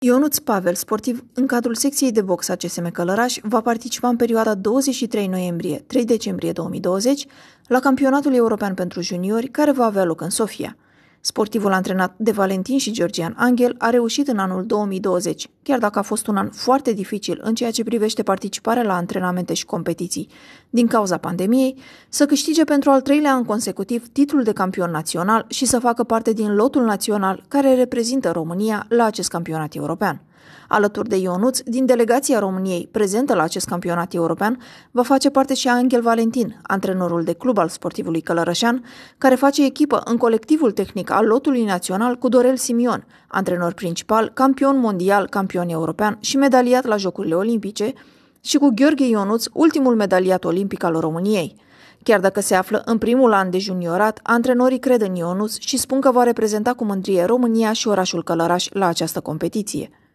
Ionuț Pavel, sportiv în cadrul secției de box a CSM Călăraș, va participa în perioada 23 noiembrie-3 decembrie 2020 la Campionatul European pentru Juniori, care va avea loc în Sofia. Sportivul antrenat de Valentin și Georgian Angel a reușit în anul 2020, chiar dacă a fost un an foarte dificil în ceea ce privește participarea la antrenamente și competiții, din cauza pandemiei, să câștige pentru al treilea an consecutiv titlul de campion național și să facă parte din lotul național care reprezintă România la acest campionat european. Alături de Ionuț, din delegația României prezentă la acest campionat european, va face parte și Angel Valentin, antrenorul de club al sportivului Călărășan, care face echipă în colectivul tehnic al lotului național cu Dorel Simion, antrenor principal, campion mondial, campion european și medaliat la Jocurile Olimpice, și cu Gheorghe Ionuț, ultimul medaliat olimpic al României. Chiar dacă se află în primul an de juniorat, antrenorii cred în Ionuț și spun că va reprezenta cu mândrie România și orașul Călăraș la această competiție.